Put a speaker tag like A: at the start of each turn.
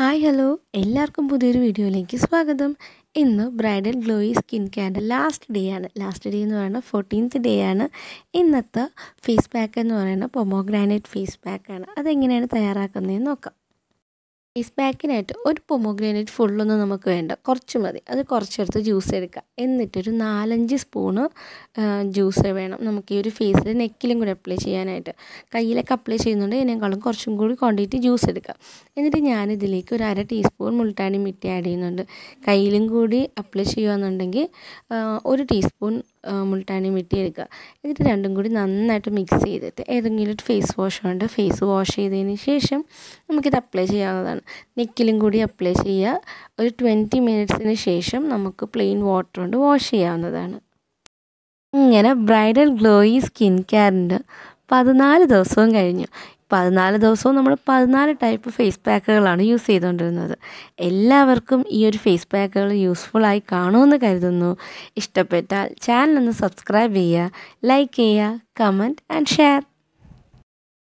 A: hi hello എല്ലാവർക്കും പുതിയൊരു വീഡിയോയിലേക്ക് സ്വാഗതം ഇന്ന് ബ്രൈഡൽ ഗ്ലോയി സ്കിൻ കെയറിൻ്റെ ലാസ്റ്റ് ഡേ ആണ് ലാസ്റ്റ് ഡേ എന്ന് പറയുന്നത് ഫോർട്ടീൻത്ത് ഡേ ആണ് ഇന്നത്തെ ഫേസ് പാക്ക് എന്ന് പറയുന്നത് പൊമോഗ്രാനൈറ്റ് ഫേസ് പാക്കാണ് അതെങ്ങനെയാണ് തയ്യാറാക്കുന്നതെന്ന് നോക്കാം ഫേസ് പാക്കിനായിട്ട് ഒരു പൊമോഗ്രാനേറ്റ് ഫുള്ളൊന്നും നമുക്ക് വേണ്ട കുറച്ച് മതി അത് കുറച്ചെടുത്ത് ജ്യൂസ് എടുക്കുക എന്നിട്ടൊരു നാലഞ്ച് സ്പൂണ് ജ്യൂസ് വേണം നമുക്ക് ഈ ഒരു ഫേസിൽ നെക്കിലും കൂടി അപ്ലൈ ചെയ്യാനായിട്ട് കയ്യിലൊക്കെ അപ്ലൈ ചെയ്യുന്നുണ്ട് ഇതിനേക്കാളും കുറച്ചും കൂടി ക്വാണ്ടിറ്റി ജ്യൂസ് എടുക്കുക എന്നിട്ട് ഞാനിതിലേക്ക് ഒരു അര ടീസ്പൂൺ മുൾട്ടാണി മിറ്റി ആഡ് ചെയ്യുന്നുണ്ട് കയ്യിലും കൂടി അപ്ലൈ ചെയ്യുകയെന്നുണ്ടെങ്കിൽ ഒരു ടീസ്പൂൺ മുൾട്ടാണി മിട്ടി എടുക്കുക എന്നിട്ട് രണ്ടും കൂടി നന്നായിട്ട് മിക്സ് ചെയ്തിട്ട് ഏതെങ്കിലും ഒരു ഫേസ് വാഷ് ഉണ്ട് ഫേസ് വാഷ് ചെയ്തതിന് ശേഷം നമുക്കിത് അപ്ലൈ ചെയ്യാവുന്നതാണ് നെക്കിലും കൂടി അപ്ലൈ ചെയ്യുക ഒരു ട്വൻറ്റി മിനിറ്റ്സിന് ശേഷം നമുക്ക് പ്ലെയിൻ വാട്ടർ കൊണ്ട് വാഷ് ചെയ്യാവുന്നതാണ് ഇങ്ങനെ ബ്രൈഡൽ ഗ്ലോയി സ്കിൻ കെയറിൻ്റെ പതിനാല് ദിവസവും കഴിഞ്ഞു പതിനാല് ദിവസവും നമ്മൾ പതിനാല് ടൈപ്പ് ഫേസ് പാക്കുകളാണ് യൂസ് ചെയ്തുകൊണ്ടിരുന്നത് എല്ലാവർക്കും ഈ ഒരു ഫേസ് പാക്കുകൾ യൂസ്ഫുള്ളായി കാണുമെന്ന് കരുതുന്നു ഇഷ്ടപ്പെട്ടാൽ ചാനൽ ഒന്ന് സബ്സ്ക്രൈബ് ചെയ്യുക ലൈക്ക് ചെയ്യുക കമൻറ്റ് ആൻഡ് ഷെയർ